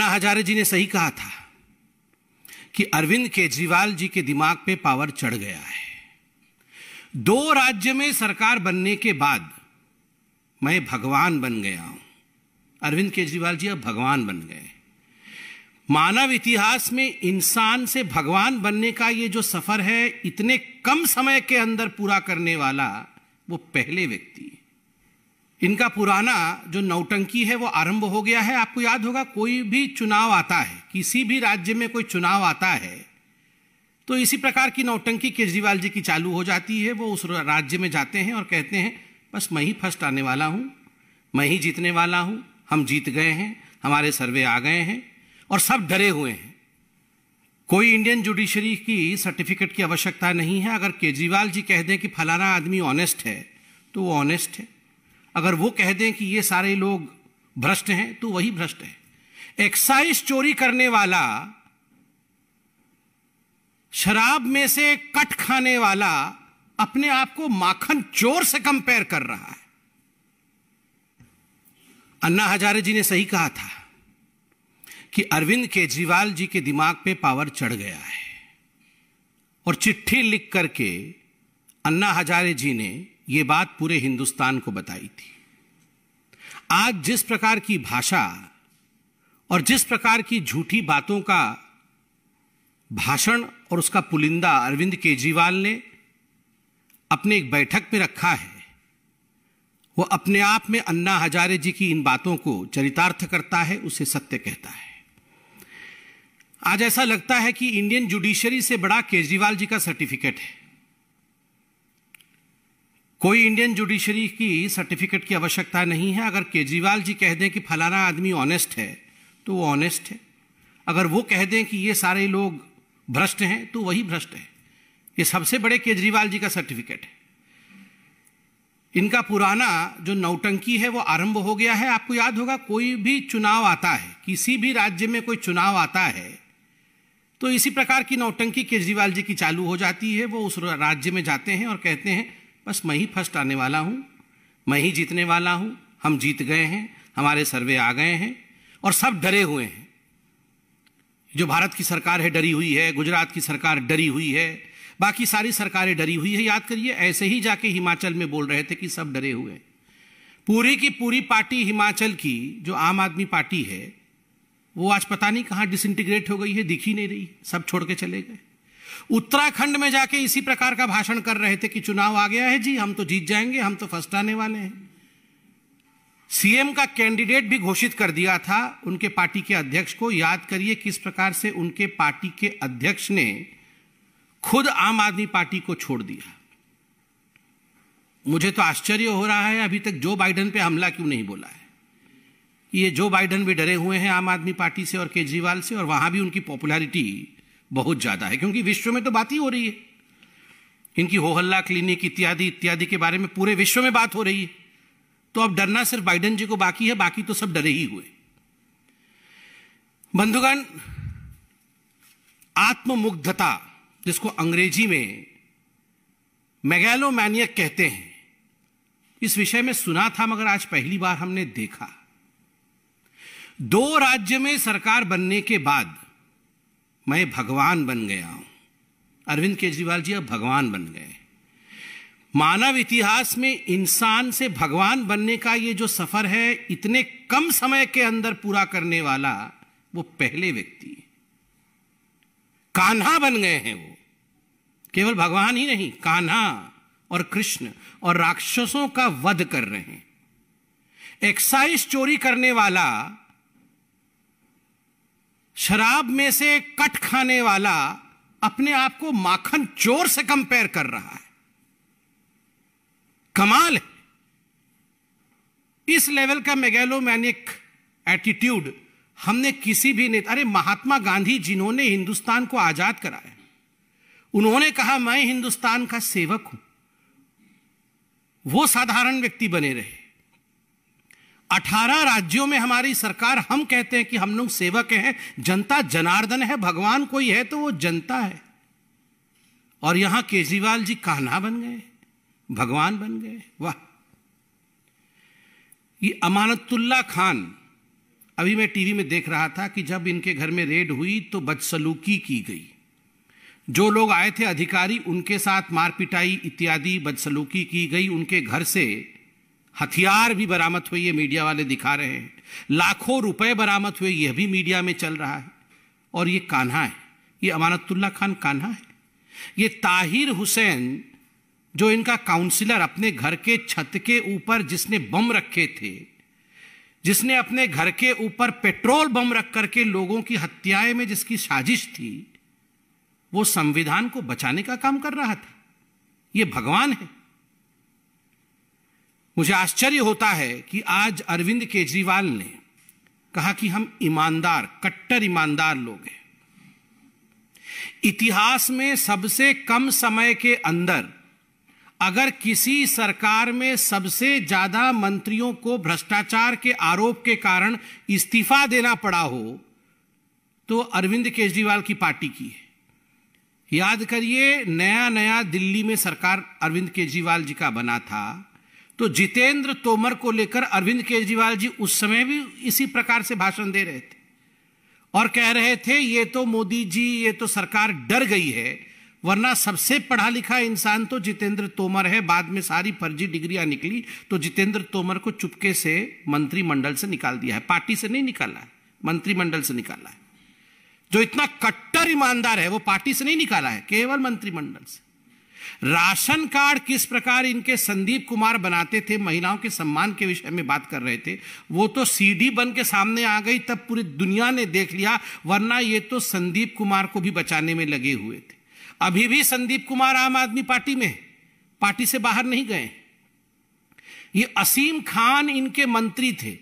अन्ना हजारे जी ने सही कहा था कि अरविंद केजरीवाल जी के दिमाग पे पावर चढ़ गया है दो राज्य में सरकार बनने के बाद मैं भगवान बन गया हूं अरविंद केजरीवाल जी अब भगवान बन गए मानव इतिहास में इंसान से भगवान बनने का ये जो सफर है इतने कम समय के अंदर पूरा करने वाला वो पहले व्यक्ति है इनका पुराना जो नौटंकी है वो आरंभ हो गया है आपको याद होगा कोई भी चुनाव आता है किसी भी राज्य में कोई चुनाव आता है तो इसी प्रकार की नौटंकी केजरीवाल जी की चालू हो जाती है वो उस राज्य में जाते हैं और कहते हैं बस मैं ही फर्स्ट आने वाला हूँ मैं ही जीतने वाला हूँ हम जीत गए हैं हमारे सर्वे आ गए हैं और सब डरे हुए हैं कोई इंडियन जुडिशरी की सर्टिफिकेट की आवश्यकता नहीं है अगर केजरीवाल जी कह दें कि फलाना आदमी ऑनेस्ट है तो वो ऑनेस्ट है अगर वो कह दें कि ये सारे लोग भ्रष्ट हैं तो वही भ्रष्ट है एक्साइज चोरी करने वाला शराब में से कट खाने वाला अपने आप को माखन चोर से कंपेयर कर रहा है अन्ना हजारे जी ने सही कहा था कि अरविंद केजरीवाल जी के दिमाग पे पावर चढ़ गया है और चिट्ठी लिख करके अन्ना हजारे जी ने ये बात पूरे हिंदुस्तान को बताई थी आज जिस प्रकार की भाषा और जिस प्रकार की झूठी बातों का भाषण और उसका पुलिंदा अरविंद केजरीवाल ने अपने एक बैठक में रखा है वो अपने आप में अन्ना हजारे जी की इन बातों को चरितार्थ करता है उसे सत्य कहता है आज ऐसा लगता है कि इंडियन जुडिशरी से बड़ा केजरीवाल जी का सर्टिफिकेट है कोई इंडियन जुडिशरी की सर्टिफिकेट की आवश्यकता नहीं है अगर केजरीवाल जी कह दें कि फलाना आदमी ऑनेस्ट है तो वो ऑनेस्ट है अगर वो कह दें कि ये सारे लोग भ्रष्ट हैं तो वही भ्रष्ट है ये सबसे बड़े केजरीवाल जी का सर्टिफिकेट है इनका पुराना जो नौटंकी है वो आरंभ हो गया है आपको याद होगा कोई भी चुनाव आता है किसी भी राज्य में कोई चुनाव आता है तो इसी प्रकार की नौटंकी केजरीवाल जी की चालू हो जाती है वो उस राज्य में जाते हैं और कहते हैं बस मैं ही फर्स्ट आने वाला हूँ मैं ही जीतने वाला हूँ हम जीत गए हैं हमारे सर्वे आ गए हैं और सब डरे हुए हैं जो भारत की सरकार है डरी हुई है गुजरात की सरकार डरी हुई है बाकी सारी सरकारें डरी हुई है याद करिए ऐसे ही जाके हिमाचल में बोल रहे थे कि सब डरे हुए हैं पूरी की पूरी पार्टी हिमाचल की जो आम आदमी पार्टी है वो आज पता नहीं कहाँ डिसइंटीग्रेट हो गई है दिख ही नहीं रही सब छोड़ के चले गए उत्तराखंड में जाके इसी प्रकार का भाषण कर रहे थे कि चुनाव आ गया है जी हम तो जीत जाएंगे हम तो फर्स्ट आने वाले हैं सीएम का कैंडिडेट भी घोषित कर दिया था उनके पार्टी के अध्यक्ष को याद करिए किस प्रकार से उनके पार्टी के अध्यक्ष ने खुद आम आदमी पार्टी को छोड़ दिया मुझे तो आश्चर्य हो रहा है अभी तक जो बाइडन पे हमला क्यों नहीं बोला है ये जो बाइडन भी डरे हुए हैं आम आदमी पार्टी से और केजरीवाल से और वहां भी उनकी पॉपुलैरिटी बहुत ज्यादा है क्योंकि विश्व में तो बात ही हो रही है इनकी हो हल्ला क्लिनिक इत्यादि इत्यादि के बारे में पूरे विश्व में बात हो रही है तो अब डरना सिर्फ बाइडेन जी को बाकी है बाकी तो सब डरे ही हुए बंधुगण आत्ममुग्धता जिसको अंग्रेजी में मैगैलोमैनियक कहते हैं इस विषय में सुना था मगर आज पहली बार हमने देखा दो राज्य में सरकार बनने के बाद मैं भगवान बन गया हूं अरविंद केजरीवाल जी अब भगवान बन गए मानव इतिहास में इंसान से भगवान बनने का ये जो सफर है इतने कम समय के अंदर पूरा करने वाला वो पहले व्यक्ति कान्हा बन गए हैं वो केवल भगवान ही नहीं कान्हा और कृष्ण और राक्षसों का वध कर रहे हैं एक्साइज चोरी करने वाला शराब में से कट खाने वाला अपने आप को माखन चोर से कंपेयर कर रहा है कमाल है इस लेवल का मेगेलोमैनिक एटीट्यूड हमने किसी भी नेता अरे महात्मा गांधी जिन्होंने हिंदुस्तान को आजाद कराया उन्होंने कहा मैं हिंदुस्तान का सेवक हूं वो साधारण व्यक्ति बने रहे अठारह राज्यों में हमारी सरकार हम कहते हैं कि हम लोग सेवक हैं जनता जनार्दन है भगवान कोई है तो वो जनता है और यहां केजरीवाल जी कान्हा बन गए भगवान बन गए वाह ये अमानतुल्ला खान अभी मैं टीवी में देख रहा था कि जब इनके घर में रेड हुई तो बदसलूकी की गई जो लोग आए थे अधिकारी उनके साथ मारपिटाई इत्यादि बदसलूकी की गई उनके घर से हथियार भी बरामद हुए ये मीडिया वाले दिखा रहे हैं लाखों रुपए बरामद हुए यह भी मीडिया में चल रहा है और ये कान्हा है ये अमानतुल्ला खान कान्हा है ये ताहिर हुसैन जो इनका काउंसिलर अपने घर के छत के ऊपर जिसने बम रखे थे जिसने अपने घर के ऊपर पेट्रोल बम रख करके लोगों की हत्याएं में जिसकी साजिश थी वो संविधान को बचाने का काम कर रहा था ये भगवान है मुझे आश्चर्य होता है कि आज अरविंद केजरीवाल ने कहा कि हम ईमानदार कट्टर ईमानदार लोग हैं इतिहास में सबसे कम समय के अंदर अगर किसी सरकार में सबसे ज्यादा मंत्रियों को भ्रष्टाचार के आरोप के कारण इस्तीफा देना पड़ा हो तो अरविंद केजरीवाल की पार्टी की है याद करिए नया नया दिल्ली में सरकार अरविंद केजरीवाल जी का बना था तो जितेंद्र तोमर को लेकर अरविंद केजरीवाल जी उस समय भी इसी प्रकार से भाषण दे रहे थे और कह रहे थे ये तो मोदी जी ये तो सरकार डर गई है वरना सबसे पढ़ा लिखा इंसान तो जितेंद्र तोमर है बाद में सारी फर्जी डिग्रियां निकली तो जितेंद्र तोमर को चुपके से मंत्रिमंडल से निकाल दिया है पार्टी से नहीं निकाला है मंत्रिमंडल से निकाला है जो इतना कट्टर ईमानदार है वो पार्टी से नहीं निकाला है केवल मंत्रिमंडल से राशन कार्ड किस प्रकार इनके संदीप कुमार बनाते थे महिलाओं के सम्मान के विषय में बात कर रहे थे वो तो सीडी बन के सामने आ गई तब पूरी दुनिया ने देख लिया वरना ये तो संदीप कुमार को भी बचाने में लगे हुए थे अभी भी संदीप कुमार आम आदमी पार्टी में पार्टी से बाहर नहीं गए ये असीम खान इनके मंत्री थे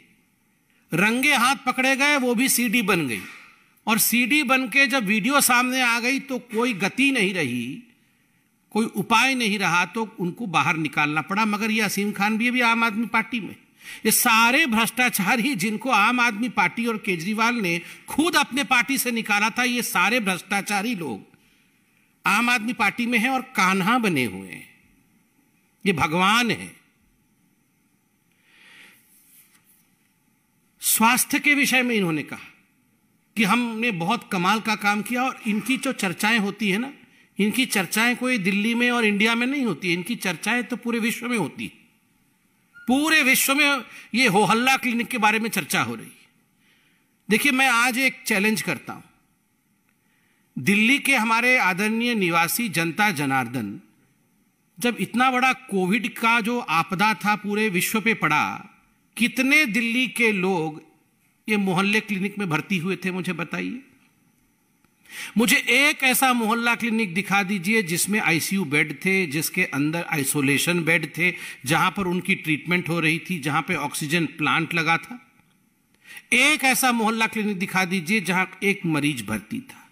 रंगे हाथ पकड़े गए वो भी सीडी बन गई और सीडी बन के जब वीडियो सामने आ गई तो कोई गति नहीं रही कोई उपाय नहीं रहा तो उनको बाहर निकालना पड़ा मगर ये असीम खान भी अभी आम आदमी पार्टी में ये सारे भ्रष्टाचार ही जिनको आम आदमी पार्टी और केजरीवाल ने खुद अपने पार्टी से निकाला था ये सारे भ्रष्टाचारी लोग आम आदमी पार्टी में हैं और कान्हा बने हुए हैं ये भगवान है स्वास्थ्य के विषय में इन्होंने कहा कि हमने बहुत कमाल का काम किया और इनकी जो चर्चाएं होती है ना इनकी चर्चाएं कोई दिल्ली में और इंडिया में नहीं होती इनकी चर्चाएं तो पूरे विश्व में होती पूरे विश्व में ये हो हल्ला क्लिनिक के बारे में चर्चा हो रही देखिए मैं आज एक चैलेंज करता हूं दिल्ली के हमारे आदरणीय निवासी जनता जनार्दन जब इतना बड़ा कोविड का जो आपदा था पूरे विश्व पे पड़ा कितने दिल्ली के लोग ये मोहल्ले क्लिनिक में भर्ती हुए थे मुझे बताइए मुझे एक ऐसा मोहल्ला क्लिनिक दिखा दीजिए जिसमें आईसीयू बेड थे जिसके अंदर आइसोलेशन बेड थे जहां पर उनकी ट्रीटमेंट हो रही थी जहां पे ऑक्सीजन प्लांट लगा था एक ऐसा मोहल्ला क्लिनिक दिखा दीजिए जहां एक मरीज भर्ती था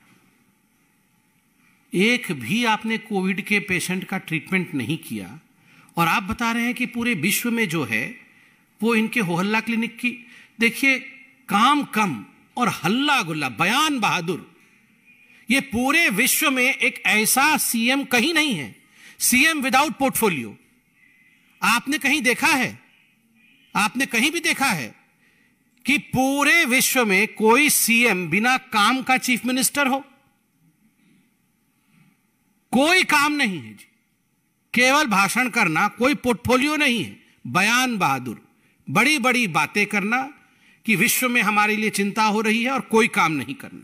एक भी आपने कोविड के पेशेंट का ट्रीटमेंट नहीं किया और आप बता रहे हैं कि पूरे विश्व में जो है वो इनके होहल्ला क्लिनिक की देखिए काम कम और हल्ला गुल्ला बयान बहादुर ये पूरे विश्व में एक ऐसा सीएम कहीं नहीं है सीएम विदाउट पोर्टफोलियो आपने कहीं देखा है आपने कहीं भी देखा है कि पूरे विश्व में कोई सीएम बिना काम का चीफ मिनिस्टर हो कोई काम नहीं है जी केवल भाषण करना कोई पोर्टफोलियो नहीं है बयान बहादुर बड़ी बड़ी बातें करना कि विश्व में हमारे लिए चिंता हो रही है और कोई काम नहीं करना